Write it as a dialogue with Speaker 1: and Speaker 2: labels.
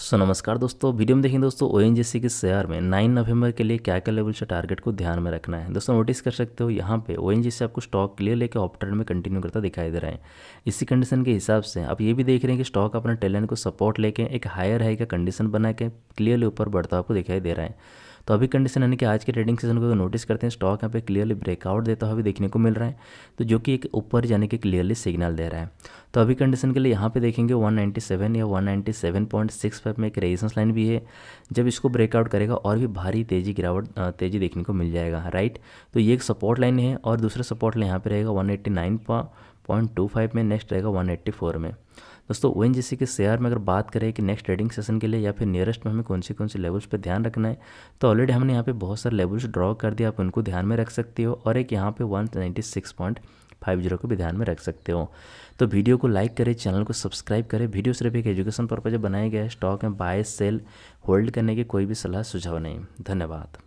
Speaker 1: सो नमस्कार दोस्तों वीडियो में देखें दोस्तों ओ के शेयर में 9 नवंबर के लिए क्या क्या लेवल से टारगेट को ध्यान में रखना है दोस्तों नोटिस कर सकते हो यहाँ पे ओ सी आपको स्टॉक क्लियर लेके ऑप ट्रेड में कंटिन्यू करता दिखाई दे रहा है इसी कंडीशन के हिसाब से आप ये भी देख रहे हैं कि स्टॉक अपने टैलेंट को सपोर्ट लेके एक हायर हाई का कंडीशन बना के क्लियरली ऊपर बढ़ता आपको दिखाई दे रहा है तो अभी कंडीशन यानी कि आज के ट्रेडिंग सेशन को नोटिस करते हैं स्टॉक यहाँ पे क्लियरली ब्रेकआउट देता हुआ भी देखने को मिल रहा है तो जो कि एक ऊपर जाने के क्लियरली सिग्नल दे रहा है तो अभी कंडीशन के लिए यहाँ पे देखेंगे 197 या 197.65 में एक रेजिस्टेंस लाइन भी है जब इसको ब्रेकआउट करेगा और भी भारी तेज़ी गिरावट तेज़ी देखने को मिल जाएगा राइट तो ये एक सपोर्ट लाइन है और दूसरा सपोर्ट लाइन यहाँ पर रहेगा one eighty point two five में नेक्स्ट रहेगा वन एट्टी फोर में दोस्तों ओ के शेयर में अगर बात करें कि नेक्स्ट ट्रेडिंग सेशन के लिए या फिर नियरेस्ट में हमें कौन से कौन सी लेवल्स पर ध्यान रखना है तो ऑलरेडी हमने यहाँ पे बहुत सारे लेवल्स ड्रॉ कर दिया आप उनको ध्यान में रख सकते हो और एक यहाँ पे one ninety six point five zero को भी ध्यान में रख सकते हो तो वीडियो को लाइक करें चैनल को सब्सक्राइब करें वीडियो सिर्फ एक एजुकेशन पर्पज बनाया गया है स्टॉक में बाय सेल होल्ड करने की कोई भी सलाह सुझाव नहीं धन्यवाद